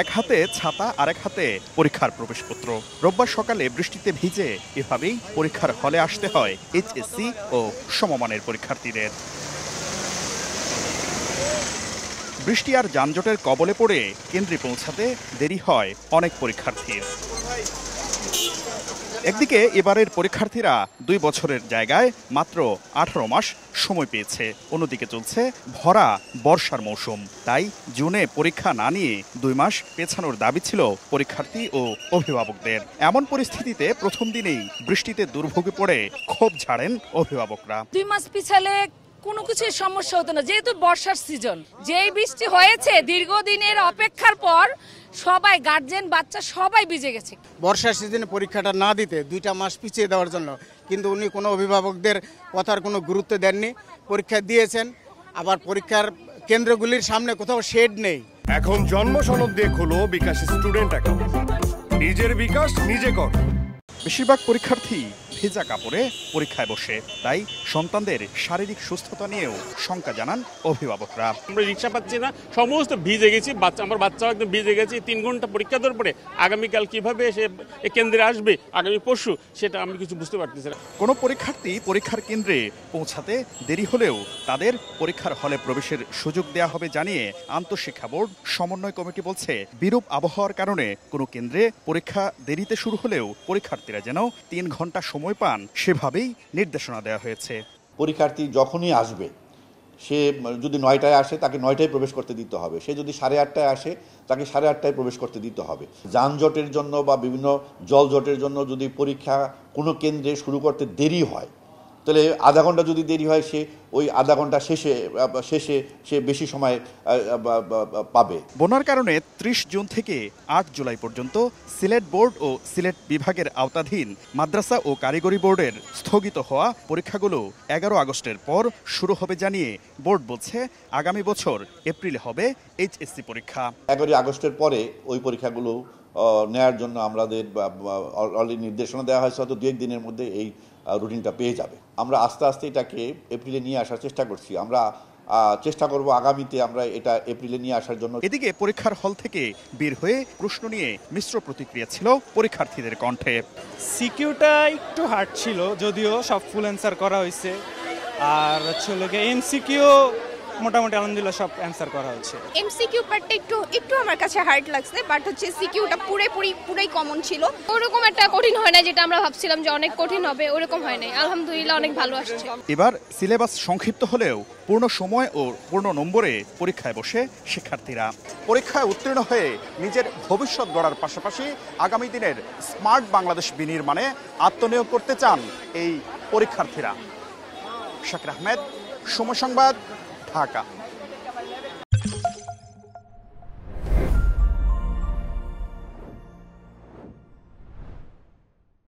এক হাতে ছাতা আর এক হাতে পরীক্ষার প্রবেশপত্র রোববার সকালে বৃষ্টিতে ভিজে এভাবেই পরীক্ষার হলে আসতে হয় এইচএসসি ও সমমানের পরীক্ষার্থীদের বৃষ্টি আর যানজটের কবলে পড়ে কেন্দ্রে পৌঁছাতে দেরি হয় অনেক পরীক্ষার্থীর একদিকে এবারের পরীক্ষার্থীরা দুই বছরের জায়গায় মাত্র আঠারো মাস সময় পেয়েছে অন্যদিকে চলছে ভরা বর্ষার মৌসুম তাই জুনে পরীক্ষা না নিয়ে দুই মাস পেছানোর দাবি ছিল পরীক্ষার্থী ও অভিভাবকদের এমন পরিস্থিতিতে প্রথম দিনেই বৃষ্টিতে দুর্ভোগে পড়ে ক্ষোভ ছাড়েন অভিভাবকরা দুই মাস পিছালে কোনো কিছু সমস্যা হতো না যেহেতু বর্ষার সিজন যেই বৃষ্টি হয়েছে দীর্ঘদিনের অপেক্ষার পর সবাই গার্জেন বাচ্চা সবাই ভিজে গেছে বর্ষার সিজনে পরীক্ষাটা না দিতে দুইটা মাস পিছিয়ে দেওয়ার জন্য কিন্তু উনি কোনো অভিভাবকদের কথার কোনো গুরুত্ব দেননি পরীক্ষা দিয়েছেন আবার পরীক্ষার কেন্দ্রগুলির সামনে কোথাও শেড নেই এখন জন্ম সনদ দিয়ে খুলো বিকাশ স্টুডেন্ট অ্যাকাউন্ট নিজের বিকাশ নিজে কর বেশিরভাগ পরীক্ষার্থী ভেজা কাপড়ে পরীক্ষায় বসে তাই সন্তানদের শারীরিক সুস্থতা নিয়েও শঙ্কা জানান অভিভাবকরা আমরা রিক্সা পাচ্ছি না সমস্ত ভিজে গেছি বাচ্চা আমার বাচ্চাও একদম ভিজে গেছে তিন ঘন্টা পরীক্ষা দেওয়ার পরে আগামীকাল কিভাবে সে কেন্দ্রে আসবে আগামী পরশু সেটা আমি কিছু বুঝতে পারতেছি না কোনো পরীক্ষার্থী পরীক্ষার কেন্দ্রে পৌঁছাতে দেরি হলেও তাদের পরীক্ষার হলে প্রবেশের সুযোগ দেয়া হবে জানিয়ে আন্তঃশিক্ষা বোর্ড সমন্বয় কমিটি বলছে বিরূপ আবহাওয়ার কারণে কোনো কেন্দ্রে পরীক্ষা দেরিতে শুরু হলেও পরীক্ষার্থীরা যেন তিন ঘন্টা সময় সময় পান সেভাবেই নির্দেশনা দেওয়া হয়েছে পরীক্ষার্থী যখনই আসবে সে যদি নয়টায় আসে তাকে নয়টায় প্রবেশ করতে দিতে হবে সে যদি সাড়ে আটটায় আসে তাকে সাড়ে আটটায় প্রবেশ করতে দিতে হবে যানজটের জন্য বা বিভিন্ন জলজটের জন্য যদি পরীক্ষা কোনো কেন্দ্রে শুরু করতে দেরি হয় তাহলে আধা ঘন্টা যদি দেরি হয় সে ওই আধা ঘন্টা শেষে শেষে সে বেশি সময় পাবে বন্যার কারণে ত্রিশ জুন থেকে আট জুলাই পর্যন্ত সিলেট বোর্ড ও সিলেট বিভাগের আওতাধীন মাদ্রাসা ও কারিগরি বোর্ডের স্থগিত হওয়া পরীক্ষাগুলো এগারো আগস্টের পর শুরু হবে জানিয়ে বোর্ড বলছে আগামী বছর এপ্রিলে হবে এইচএসসি পরীক্ষা এগারোই আগস্টের পরে ওই পরীক্ষাগুলো নেওয়ার জন্য আমাদের অলরেডি নির্দেশনা দেওয়া হয়েছে হয়তো দু দিনের মধ্যে এই রুটিনটা পেয়ে যাবে আমরা আস্তে আস্তে এটাকে এপ্রিলে নিয়ে আসার চেষ্টা করছি আমরা চেষ্টা করব আগামীতে আমরা এটা এপ্রিলে নিয়ে আসার জন্য এদিকে পরীক্ষার হল থেকে বের হয়ে প্রশ্ন নিয়ে মিশ্র প্রতিক্রিয়া ছিল পরীক্ষার্থীদের কণ্ঠে সিকিউটা একটু হার্ড ছিল যদিও সব ফুল অ্যান্সার করা হয়েছে আর হচ্ছে এমসিকিউ মোটামুটি আলহামদুলিল্লাহ সব অ্যানসার করা হয়েছে এমসিকিউ পার্টটা একটু একটু আমার কাছে হার্ড লাগছে বাট হচ্ছে সিকিউটা পুরোপুরি পুরাই কমন ছিল ওরকম একটা কঠিন হয় না যেটা আমরা ভাবছিলাম যে অনেক কঠিন হবে ওরকম হয় নাই আলহামদুলিল্লাহ অনেক ভালো আসছে এবার সিলেবাস সংক্ষিপ্ত হলেও পূর্ণ সময় ও পূর্ণ নম্বরে পরীক্ষায় বসে শিক্ষার্থীরা পরীক্ষায় উত্তীর্ণ হয়ে নিজের ভবিষ্যৎ গড়ার পাশাপাশি আগামী দিনের স্মার্ট বাংলাদেশ বিনির্মাণে আত্মনিয়োগ করতে চান এই পরীক্ষার্থীরা শাকির আহমেদ সময় সংবাদ 怕嘎。